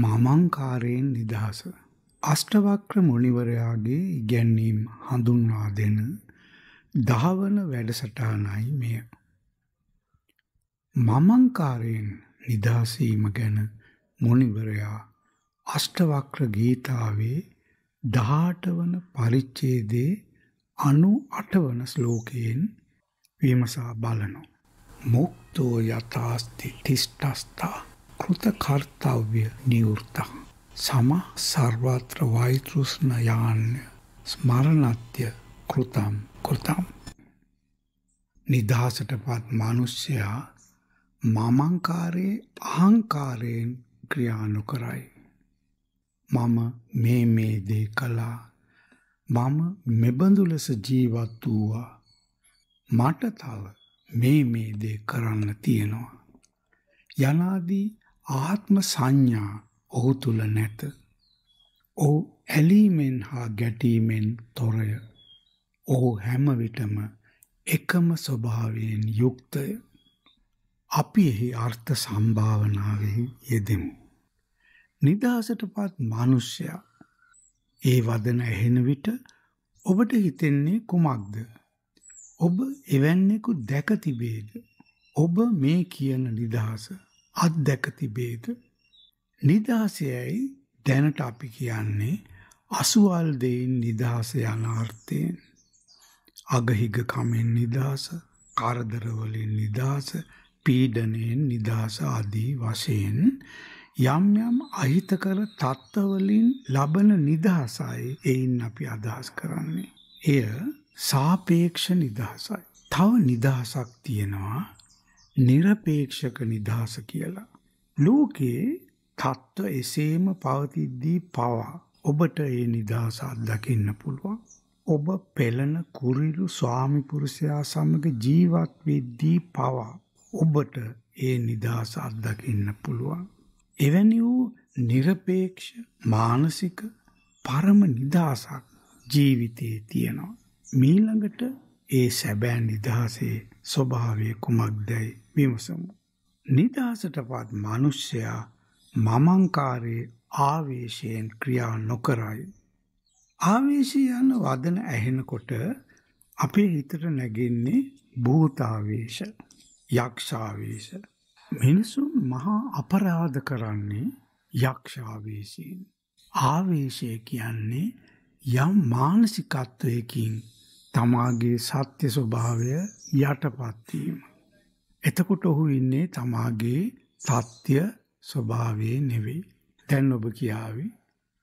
මමංකාරයෙන් නිදහස අෂ්ටවක්‍ර මුනිවරයාගේ ඉගැන්වීම් හඳුන්වා දෙන දහවන වැඩසටහනයි මෙය. මමංකාරයෙන් නිදහසීම ගැන මුනිවරයා අෂ්ටවක්‍ර ගීතාවේ 18 වන පරිච්ඡේදයේ 98 වන ශ්ලෝකයෙන් විමසා බලනු. මුක්තෝ යථාස්ති තිෂ්ඨස්ථා කෘත කර්තව්‍ය නිවෘතං සම සර්වත්‍ර වෛතෘෂ්ණ යාන්‍ය ස්මරණත්‍ය කෘතම් කෘතම් නිදහසටපත් මිනිසයා මමංකාරයේ අහංකාරයෙන් ක්‍රියා නොකරයි මම මේ මේ දේ කළා මම මෙබඳු ලෙස ජීවත් වූවා මට තව මේ මේ දේ කරන්න තියෙනවා යනාදී ආත්ම සංඥා ඔහු තුල නැත. ඔහු ඇලීමෙන් හා ගැටීමෙන් තොරය. ඔහු හැම විටම එකම ස්වභාවයෙන් යුක්තය. අපි එහි අර්ථ සම්භාවනාවෙහි යෙදෙමු. නිදහසටපත් මිනිසයා ඒ වදන ඇහෙන විට ඔබට හිතෙන්නේ කුමක්ද? ඔබ එවැන්නෙකු දැක තිබේද? ඔබ මේ කියන නිදහස අත්දැක තිබේද නිදාසයයි දැනට අපි කියන්නේ අසුවල් දෙයින් නිදාස යන අර්ථයෙන් අගහිග කමෙන් නිදාස කාදර වලින් නිදාස පීඩණයෙන් නිදාස ආදී වශයෙන් යම් යම් අහිතකර තත්ත්ව වලින් ලබන නිදාසයි එයින් අපි අදහස් කරන්නේ එය සාපේක්ෂ නිදාසයි තව නිදාසක් තියෙනවා নিরপেක්ෂක නිදහස කියලා. ලෝකයේ தত্ত্ব එසේම පවතිද්දී පවා ඔබට ඒ නිදහස අත්දකින්න පුළුවන්. ඔබ පෙළන කුරිරු ස්වාමි පුරුෂයා සමග ජීවත් වෙද්දී පවා ඔබට ඒ නිදහස අත්දකින්න පුළුවන්. එවැනි වූ নিরপেক্ষ මානසික පරම නිදහසක් ජීවිතයේ තියෙනවා. මීළඟට ඒ සැබෑ නිදහසේ ස්වභාවය කුමක්දයි විමසමු. නිදහසටපත් මිනිසයා මමංකාරයේ ආවේශයෙන් ක්‍රියා නොකරයි. ආවේශය යන වදන ඇහෙනකොට අපේ හිතට නැගෙන්නේ භූතාවේශ, යක්ෂාවේශ. මිනිසුන් මහා අපරාධ කරන්නේ යක්ෂාවේශයෙන්. ආවේශය කියන්නේ යම් මානසිකත්වයකින් තමාගේ සත්‍ය ස්වභාවය යටපත් වීම. එතකොට ඔහු ඉන්නේ තමාගේ සත්‍ය ස්වභාවයේ නෙවෙයි. දැන් ඔබ කියාවි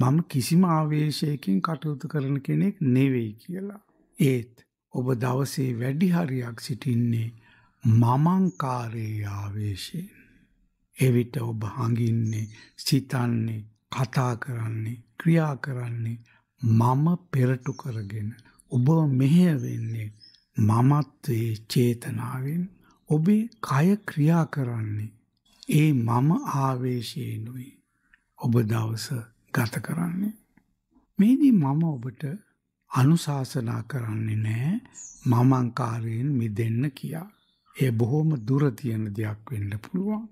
මම කිසිම ආවේශයකින් කටයුතු කරන කෙනෙක් නෙවෙයි කියලා. ඒත් ඔබ දවසේ වැඩි හරියක් සිටින්නේ මමංකාරයේ ආවේශයෙන්. එවිට ඔබ හඟින්නේ, සිතන්නේ, කතා කරන්නේ, ක්‍රියා කරන්නේ මම පෙරටු කරගෙන ඔබ මෙහෙය වෙන්නේ මමත්වයේ චේතනාවෙන් ඔබේ කය ක්‍රියා කරන්නේ ඒ මම ආවේශයෙන්ුයි ඔබ දවස ගත කරන්නේ මේදී මම ඔබට අනුශාසනා කරන්නේ නැහැ මමංකාරයෙන් මිදෙන්න කියා. ඒ බොහොම දුර තියෙන දෙයක් වෙන්න පුළුවන්.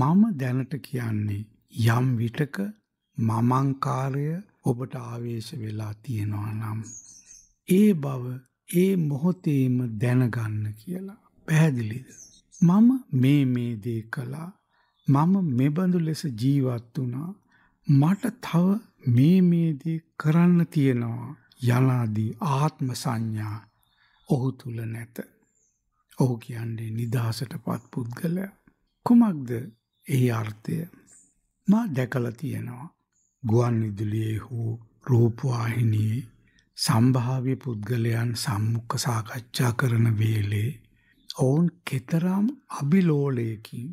මම දැනට කියන්නේ යම් විටක මමංකාරය ඔබට ආවේශ වෙලා තියෙනවා නම් ඒ බව ඒ මොහොතේම දැනගන්න කියලා. පැහැදිලිද? මම මේ මේ දේ කළා. මම මෙබඳු ලෙස ජීවත් වුණා. මට තව මේ මේ දේ කරන්න තියෙනවා. යනාදී ආත්ම සංඥා ඔහු තුල නැත. ඔහු කියන්නේ නිදහසටපත් පුද්ගලයා. කුමක්ද එහි අර්ථය? මා දැකලා තියෙනවා. ගුවන් විදුලියේ හෝ රූපවාහිනියේ සම්භාව්‍ය පුද්ගලයන් සම්මුඛ සාකච්ඡා කරන වේලේ ඔවුන් කතරම් අභිලෝලයකින්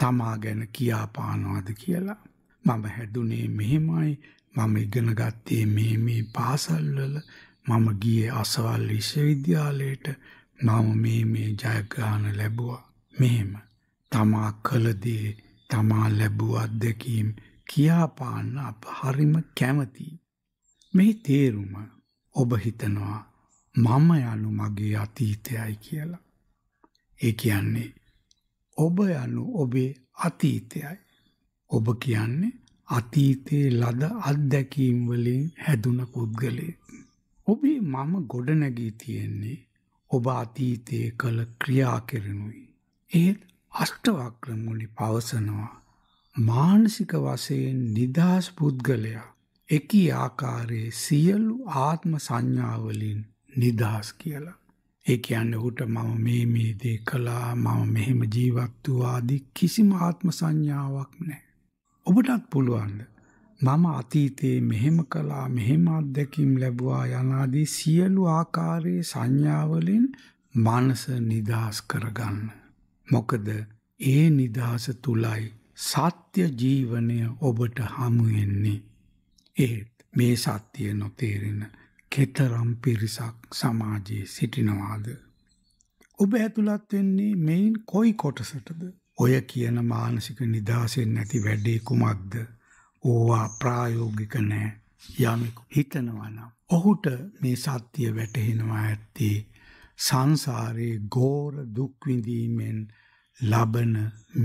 තමා ගැන කියා පානවද කියලා මම හැදුනේ මෙහෙමයි මම ඉගෙන ගත්තේ මේ මේ පාසල්වල මම ගියේ අසවල් විශ්වවිද්‍යාලයට මම මේ මේ ජයග්‍රහණ ලැබුවා මෙහෙම තමා කළ දේ තමා ලැබූ අත්දැකීම් කියා පාන්න අප හරිම කැමතියි මේ තේරුම ඔබ හිතනවා මම යනු මගේ අතීතයයි කියලා. ඒ කියන්නේ ඔබ යනු ඔබේ අතීතයයි. ඔබ කියන්නේ අතීතයේ ලද අත්දැකීම් වලින් හැදුන පුද්ගලයෙක්. ඔබේ මම ගොඩනැගී තියෙන්නේ ඔබ අතීතයේ කළ ක්‍රියා කෙරෙනුයි. ඒත් අෂ්ටවක්‍රමුනි පවසනවා මානසික වශයෙන් නිදහස් පුද්ගලයා එකී ආකාරයේ සියලු ආත්ම සංඥාවලින් නිදහස් කියලා. ඒ කියන්නේ ඔහුට මම මේ මේ දේ කළා මම මෙහෙම ජීවත් වූ ආදී කිසිම ආත්ම සංඥාවක් නැහැ. ඔබටත් පුළුවන් මම අතීතයේ මෙහෙම කළා මෙහෙම අත්දැකීම් ලැබුවා යන ආදී සියලු ආකාරයේ සංඥාවලින් මනස නිදහස් කරගන්න. මොකද ඒ නිදහස තුලයි සත්‍ය ජීවනය ඔබට හමු වෙන්නේ. ඒත් මේ සත්‍ය නොතේරෙන කතරම් පිරිසක් සමාජයේ සිටිනවාද? ඔබ ඇතුළත් වෙන්නේ මේන් කොයි කොටසටද? ඔය කියන මානසික නිදාසෙන් නැති වැඩේ කුමක්ද? ඕවා ප්‍රායෝගික නෑ. යමෙකු හිතනවා නම් ඔහුට මේ සත්‍ය වැටහෙනවා ඇත්තේ සංසාරේ ගෝර දුක් විඳීමෙන් ලබන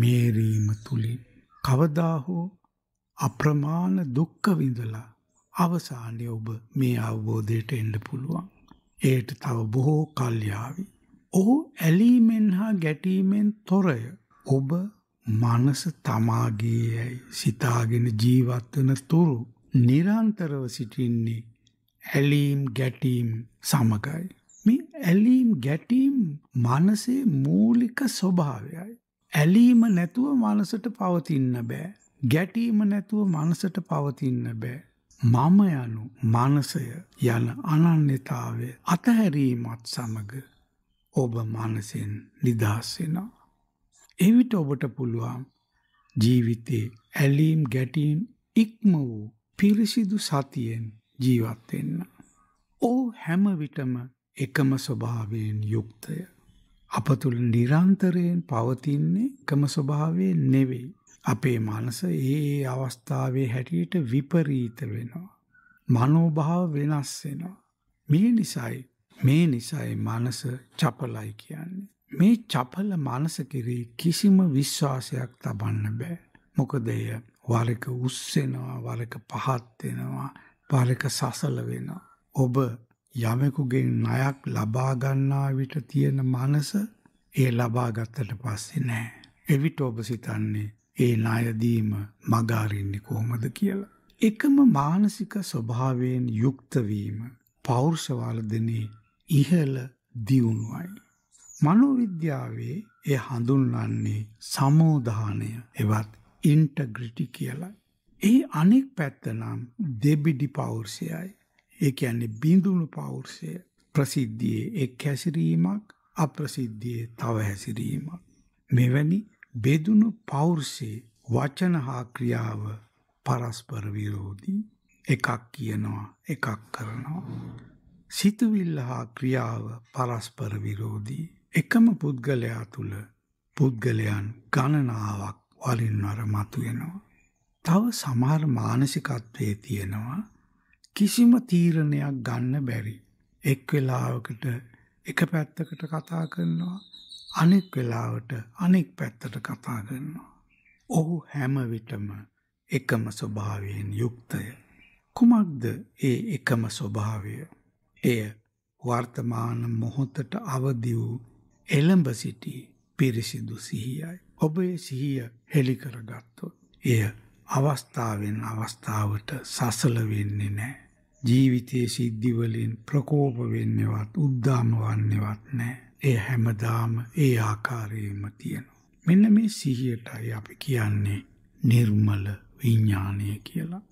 මේරීම තුලින් කවදා හෝ අප්‍රමාණ දුක්ඛ විඳලා අවසානයේ ඔබ මේ අවබෝධයට එන්න පුළුවන්. ඒට තව බොහෝ කල් යාවි. ඔහු ඇලීමෙන් හා ගැටීමෙන් තොරය. ඔබ මනස තමාගේයි සිතාගෙන ජීවත් වෙන තුරු නිරන්තරව සිටින්නේ ඇලීම් ගැටීම් සමගයි. මේ ඇලීම් ගැටීම් මනසේ මූලික ස්වභාවයයි. ඇලීම නැතුව මනසට පවතින්න බෑ. ගැටීම නැතුව මනසට පවතින්න බෑ. මම යනු මනසය යන අනන්‍යතාවය අතහැරීමත් සමග ඔබ මනසෙන් නිදහස් වෙනවා. එවිට ඔබට පුළුවන් ජීවිතේ ඇලීම් ගැටීම් ඉක්ම වූ පිරිසිදු සතියෙන් ජීවත් වෙන්න. ඕ හැම විටම එකම ස්වභාවයෙන් යුක්තය. අප තුළ නිරන්තරයෙන් පවතින්නේ එකම ස්වභාවය නෙවෙයි. අපේ මනස ඒ අවස්ථාවේ හැටියට විපරීත වෙනවා. මනෝභාව වෙනස් වෙනවා. මේ නිසායි මේ නිසායි මනස චපලයි කියන්නේ. මේ චපල මනස කෙරෙහි කිසිම විශ්වාසයක් තබන්න බෑ. මොකද එය වරක උස්සෙනවා, වරක පහත් වෙනවා, වරක සසල වෙනවා. ඔබ යමෙකුගෙන් ණයක් ලබා ගන්නා විට තියෙන මනස ඒ ලබා ගත්තට පස්සේ නෑ. එවිට ඔබ සිතන්නේ ඒ ණයදීම මග අරින්නේ කොහොමද කියලා. එකම මානසික ස්වභාවයෙන් යුක්ත වීම පෞරුෂවල දෙනේ ඉහළ දියුණුවයි. මනෝවිද්‍යාවේ ඒ හඳුන්වන්නේ සමෝධානය එවත් ඉන්ටග්‍රිටි කියලා. ඒ අනෙක් පැත්ත නම් දෙබිඩි පෞරුෂයයි. ඒ කියන්නේ බිඳුණු පෞරුෂය. ප්‍රසිද්ධියේ එක් හැසිරීමක් අප්‍රසිද්ධියේ තව හැසිරීමක්. මෙවැනි බෙදුණු පෞර්ෂේ වචන හා ක්‍රියාව පරස්පර විරෝධී එකක් කියනවා එකක් කරනවා සිතුවිල්ල හා ක්‍රියාව පරස්පර විරෝධී එකම පුද්ගලයා තුල පුද්ගලයන් ගණනාවක් වරින් වර මතුවෙනවා තව සමහර මානසිකත්වයේ තියෙනවා කිසිම තීරණයක් ගන්න බැරි එක් වෙලාවකට එක පැත්තකට කතා කරනවා අනෙක් වෙලාවට අනෙක් පැත්තට කතා කරනවා. ඔහු හැම විටම එකම ස්වභාවයෙන් යුක්තය. කුමක්ද ඒ එකම ස්වභාවය? එය වර්තමාන මොහොතට අවදි වූ එළඹ සිටි පිරිසිදු සිහියයි. ඔබේ සිහිය හෙළි කරගත්තොත් එය අවස්ථාවෙන් අවස්ථාවට සසල වෙන්නේ නැහැ. ජීවිතයේ සිද්ධිවලින් ප්‍රකෝප වෙන්නේවත් උද්දාම වන්නේවත් නැහැ. ඒ හැමදාම ඒ ආකාරයෙන්ම තියෙනවා. මෙන්න මේ සිහියටයි අපි කියන්නේ නිර්මල විඥානය කියලා.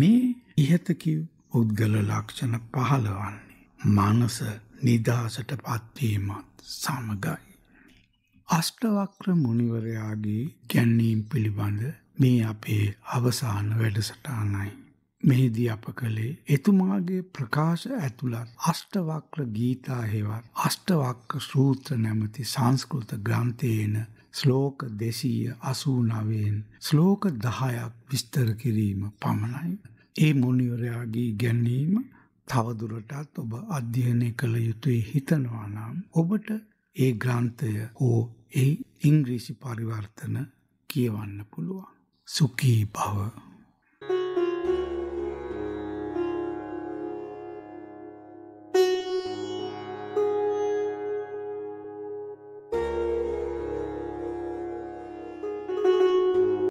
මේ ඉහත කිව් උද්ගල ලක්ෂණ 15වන්නේ මනස නිදාසටපත් වීමත් සමගයි. අෂ්ටවක්‍ර මුනිවරයාගේ ගැන්වීම් පිළිබඳ මේ අපේ අවසාන වැඩසටහනයි. මෙහිදී අප කළේ එතුමාගේ ප්‍රකාශ ඇතුළත් අෂ්ටවක්‍ර ගීතා හෙවත් අෂ්ටවක්‍ර සූත්‍ර නැමැති සංස්කෘත ග්‍රන්ථයේන ශ්ලෝක 289න් ශ්ලෝක 10ක් විස්තර කිරීම පමණයි. ඒ මොණිවරයාගේ ගැනීම තවදුරටත් ඔබ අධ්‍යයනය කළ යුතුයි හිතනවා නම් ඔබට ඒ ග්‍රන්ථය හෝ ඒ ඉංග්‍රීසි පරිවර්තන කියවන්න පුළුවන්. සුඛී භව